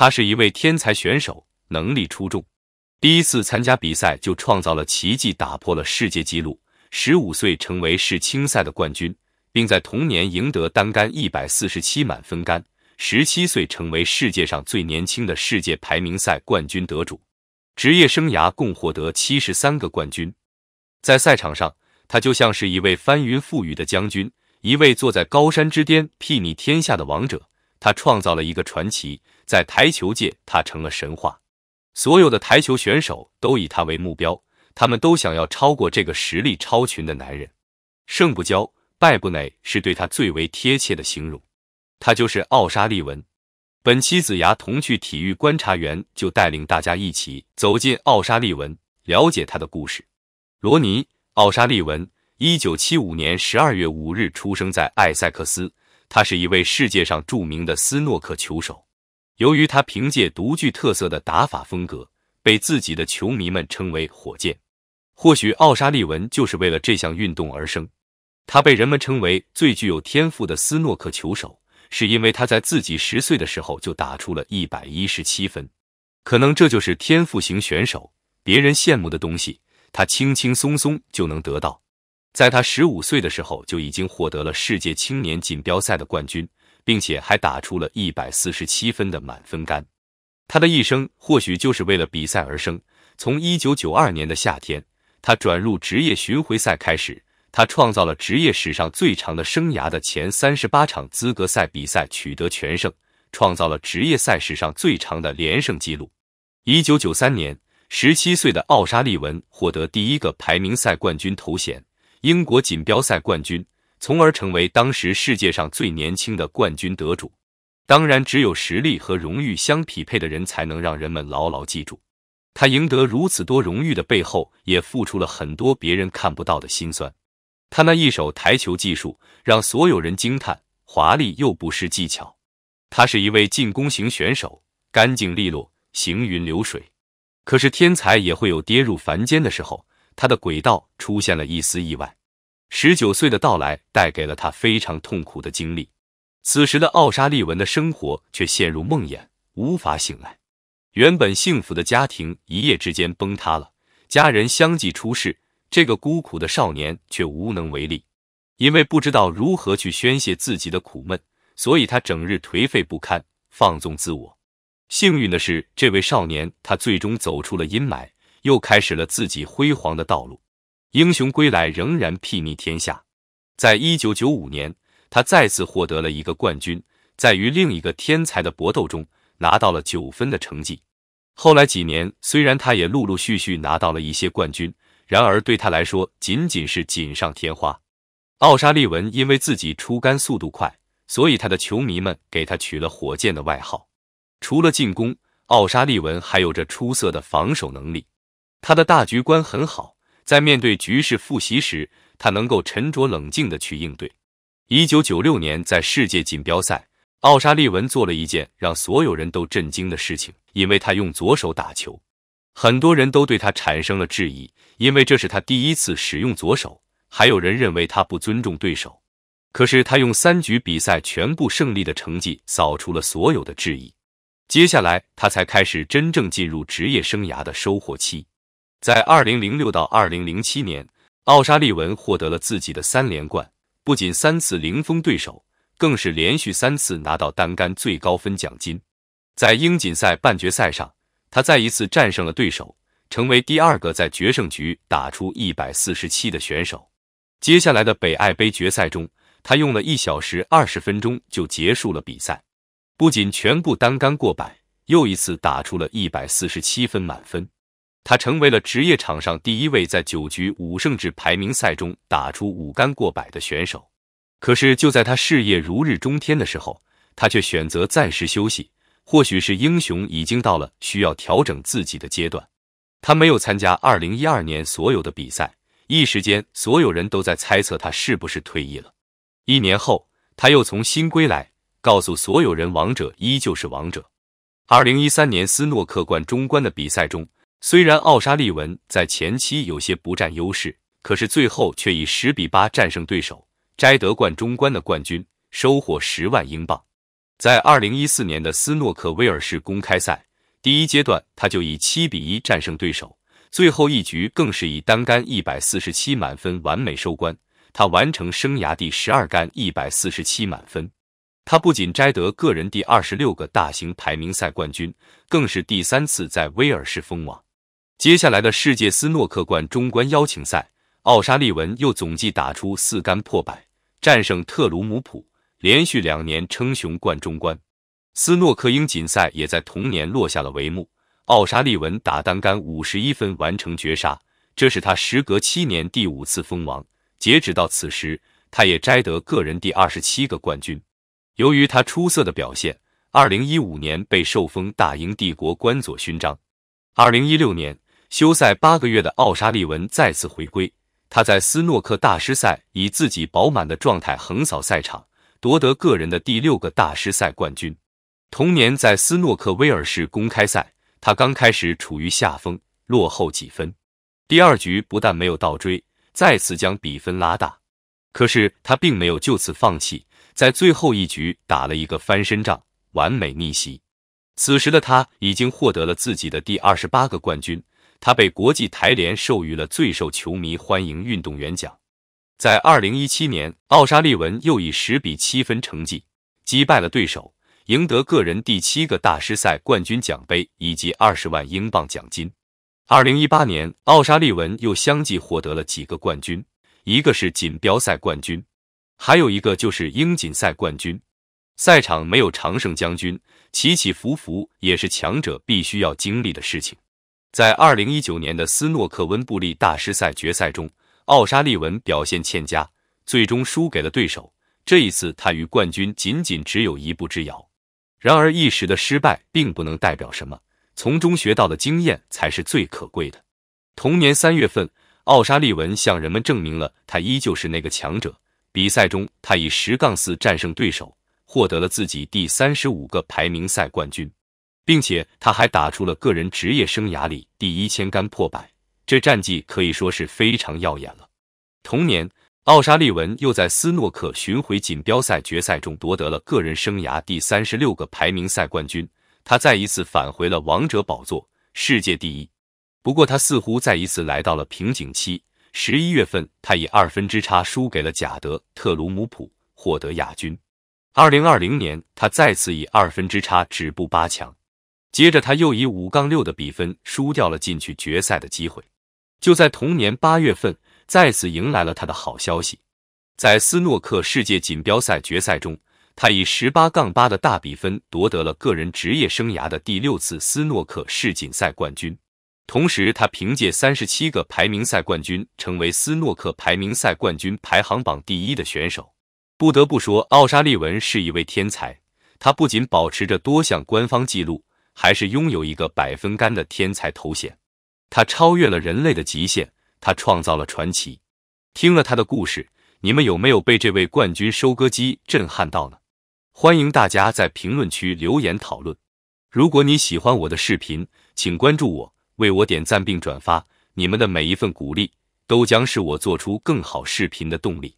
他是一位天才选手，能力出众。第一次参加比赛就创造了奇迹，打破了世界纪录。十五岁成为世青赛的冠军，并在同年赢得单杆一百四十七满分杆。十七岁成为世界上最年轻的世界排名赛冠军得主。职业生涯共获得七十三个冠军。在赛场上，他就像是一位翻云覆雨的将军，一位坐在高山之巅睥睨天下的王者。他创造了一个传奇。在台球界，他成了神话，所有的台球选手都以他为目标，他们都想要超过这个实力超群的男人。胜不骄，败不馁，是对他最为贴切的形容。他就是奥沙利文。本期子牙童趣体育观察员就带领大家一起走进奥沙利文，了解他的故事。罗尼·奥沙利文，一九七五年十二月五日出生在埃塞克斯，他是一位世界上著名的斯诺克球手。由于他凭借独具特色的打法风格，被自己的球迷们称为“火箭”。或许奥沙利文就是为了这项运动而生。他被人们称为最具有天赋的斯诺克球手，是因为他在自己十岁的时候就打出了一百一十七分。可能这就是天赋型选手，别人羡慕的东西，他轻轻松松就能得到。在他十五岁的时候，就已经获得了世界青年锦标赛的冠军。并且还打出了一百四十七分的满分杆。他的一生或许就是为了比赛而生。从一九九二年的夏天，他转入职业巡回赛开始，他创造了职业史上最长的生涯的前三十八场资格赛比赛取得全胜，创造了职业赛史上最长的连胜纪录。一九九三年，十七岁的奥沙利文获得第一个排名赛冠军头衔——英国锦标赛冠军。从而成为当时世界上最年轻的冠军得主。当然，只有实力和荣誉相匹配的人，才能让人们牢牢记住。他赢得如此多荣誉的背后，也付出了很多别人看不到的辛酸。他那一手台球技术，让所有人惊叹，华丽又不失技巧。他是一位进攻型选手，干净利落，行云流水。可是天才也会有跌入凡间的时候，他的轨道出现了一丝意外。十九岁的到来带给了他非常痛苦的经历，此时的奥沙利文的生活却陷入梦魇，无法醒来。原本幸福的家庭一夜之间崩塌了，家人相继出事，这个孤苦的少年却无能为力，因为不知道如何去宣泄自己的苦闷，所以他整日颓废不堪，放纵自我。幸运的是，这位少年他最终走出了阴霾，又开始了自己辉煌的道路。英雄归来仍然睥睨天下。在一九九五年，他再次获得了一个冠军，在与另一个天才的搏斗中拿到了九分的成绩。后来几年，虽然他也陆陆续续拿到了一些冠军，然而对他来说仅仅是锦上添花。奥沙利文因为自己出杆速度快，所以他的球迷们给他取了“火箭”的外号。除了进攻，奥沙利文还有着出色的防守能力，他的大局观很好。在面对局势复习时，他能够沉着冷静地去应对。一九九六年，在世界锦标赛，奥沙利文做了一件让所有人都震惊的事情，因为他用左手打球。很多人都对他产生了质疑，因为这是他第一次使用左手。还有人认为他不尊重对手，可是他用三局比赛全部胜利的成绩扫除了所有的质疑。接下来，他才开始真正进入职业生涯的收获期。在二零零六到二零零七年，奥沙利文获得了自己的三连冠，不仅三次零封对手，更是连续三次拿到单杆最高分奖金。在英锦赛半决赛上，他再一次战胜了对手，成为第二个在决胜局打出一百四十七的选手。接下来的北爱杯决赛中，他用了一小时二十分钟就结束了比赛，不仅全部单杆过百，又一次打出了一百四十七分满分。他成为了职业场上第一位在九局五胜制排名赛中打出五杆过百的选手。可是就在他事业如日中天的时候，他却选择暂时休息。或许是英雄已经到了需要调整自己的阶段。他没有参加2012年所有的比赛，一时间所有人都在猜测他是不是退役了。一年后，他又从新归来，告诉所有人，王者依旧是王者。2013年斯诺克冠中冠的比赛中。虽然奥沙利文在前期有些不占优势，可是最后却以十比八战胜对手，摘得冠中冠的冠军，收获十万英镑。在二零一四年的斯诺克威尔士公开赛第一阶段，他就以七比一战胜对手，最后一局更是以单杆一百四十七满分完美收官，他完成生涯第十二杆一百四十七满分。他不仅摘得个人第二十六个大型排名赛冠军，更是第三次在威尔士封王。接下来的世界斯诺克冠中冠邀请赛，奥沙利文又总计打出四杆破百，战胜特鲁姆普，连续两年称雄冠中冠。斯诺克英锦赛也在同年落下了帷幕，奥沙利文打单杆五十一分完成绝杀，这是他时隔七年第五次封王。截止到此时，他也摘得个人第二十七个冠军。由于他出色的表现，二零一五年被受封大英帝国官佐勋章，二零一六年。休赛八个月的奥沙利文再次回归，他在斯诺克大师赛以自己饱满的状态横扫赛场，夺得个人的第六个大师赛冠军。同年在斯诺克威尔士公开赛，他刚开始处于下风，落后几分。第二局不但没有倒追，再次将比分拉大。可是他并没有就此放弃，在最后一局打了一个翻身仗，完美逆袭。此时的他已经获得了自己的第二十八个冠军。他被国际台联授予了最受球迷欢迎运动员奖。在2017年，奥沙利文又以10比7分成绩击败了对手，赢得个人第七个大师赛冠军奖杯以及20万英镑奖金。2018年，奥沙利文又相继获得了几个冠军，一个是锦标赛冠军，还有一个就是英锦赛冠军。赛场没有常胜将军，起起伏伏也是强者必须要经历的事情。在二零一九年的斯诺克温布利大师赛决赛中，奥沙利文表现欠佳，最终输给了对手。这一次，他与冠军仅仅只有一步之遥。然而，一时的失败并不能代表什么，从中学到的经验才是最可贵的。同年三月份，奥沙利文向人们证明了他依旧是那个强者。比赛中，他以十杠四战胜对手，获得了自己第三十五个排名赛冠军。并且他还打出了个人职业生涯里第一千杆破百，这战绩可以说是非常耀眼了。同年，奥沙利文又在斯诺克巡回锦标赛决赛中夺得了个人生涯第三十六个排名赛冠军，他再一次返回了王者宝座，世界第一。不过他似乎再一次来到了瓶颈期。十一月份，他以二分之差输给了贾德·特鲁姆普，获得亚军。二零二零年，他再次以二分之差止步八强。接着他又以五杠六的比分输掉了进去决赛的机会。就在同年八月份，再次迎来了他的好消息，在斯诺克世界锦标赛决赛中，他以十八杠八的大比分夺得了个人职业生涯的第六次斯诺克世锦赛冠军。同时，他凭借三十七个排名赛冠军，成为斯诺克排名赛冠军排行榜第一的选手。不得不说，奥沙利文是一位天才，他不仅保持着多项官方纪录。还是拥有一个百分干的天才头衔，他超越了人类的极限，他创造了传奇。听了他的故事，你们有没有被这位冠军收割机震撼到呢？欢迎大家在评论区留言讨论。如果你喜欢我的视频，请关注我，为我点赞并转发，你们的每一份鼓励都将是我做出更好视频的动力。